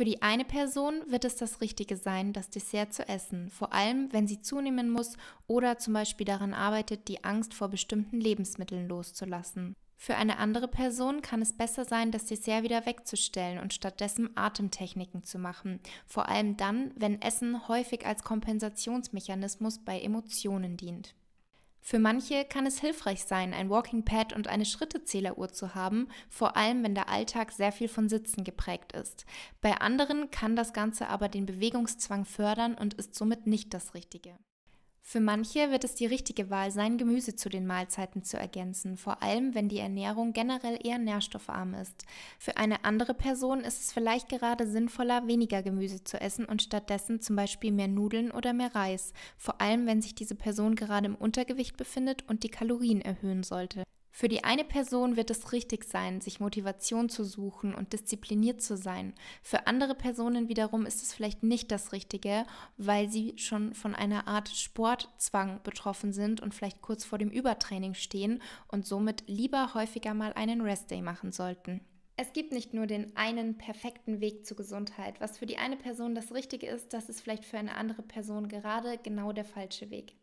Für die eine Person wird es das Richtige sein, das Dessert zu essen, vor allem wenn sie zunehmen muss oder zum Beispiel daran arbeitet, die Angst vor bestimmten Lebensmitteln loszulassen. Für eine andere Person kann es besser sein, das Dessert wieder wegzustellen und stattdessen Atemtechniken zu machen, vor allem dann, wenn Essen häufig als Kompensationsmechanismus bei Emotionen dient. Für manche kann es hilfreich sein, ein Walking Pad und eine Schrittezähleruhr zu haben, vor allem wenn der Alltag sehr viel von Sitzen geprägt ist. Bei anderen kann das Ganze aber den Bewegungszwang fördern und ist somit nicht das Richtige. Für manche wird es die richtige Wahl sein, Gemüse zu den Mahlzeiten zu ergänzen, vor allem wenn die Ernährung generell eher nährstoffarm ist. Für eine andere Person ist es vielleicht gerade sinnvoller, weniger Gemüse zu essen und stattdessen zum Beispiel mehr Nudeln oder mehr Reis, vor allem wenn sich diese Person gerade im Untergewicht befindet und die Kalorien erhöhen sollte. Für die eine Person wird es richtig sein, sich Motivation zu suchen und diszipliniert zu sein. Für andere Personen wiederum ist es vielleicht nicht das Richtige, weil sie schon von einer Art Sportzwang betroffen sind und vielleicht kurz vor dem Übertraining stehen und somit lieber häufiger mal einen Restday machen sollten. Es gibt nicht nur den einen perfekten Weg zur Gesundheit. Was für die eine Person das Richtige ist, das ist vielleicht für eine andere Person gerade genau der falsche Weg.